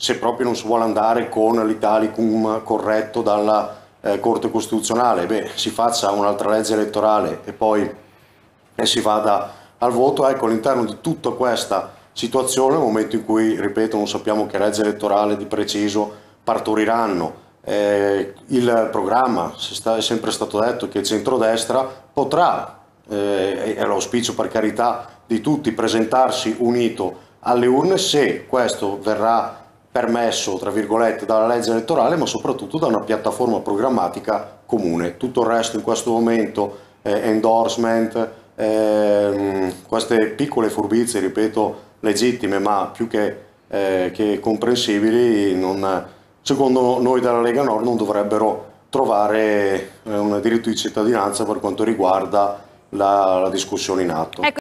se proprio non si vuole andare con l'Italicum corretto dalla eh, Corte Costituzionale, beh, si faccia un'altra legge elettorale e poi eh, si vada al voto, ecco all'interno di tutta questa situazione, nel momento in cui, ripeto, non sappiamo che legge elettorale di preciso partoriranno, eh, il programma, sta, è sempre stato detto che il centrodestra potrà, eh, è l'auspicio per carità di tutti, presentarsi unito alle urne se questo verrà permesso, tra virgolette, dalla legge elettorale, ma soprattutto da una piattaforma programmatica comune. Tutto il resto in questo momento, eh, endorsement, eh, queste piccole furbizie, ripeto, legittime, ma più che, eh, che comprensibili, non, secondo noi della Lega Nord non dovrebbero trovare eh, un diritto di cittadinanza per quanto riguarda la, la discussione in atto. Ecco.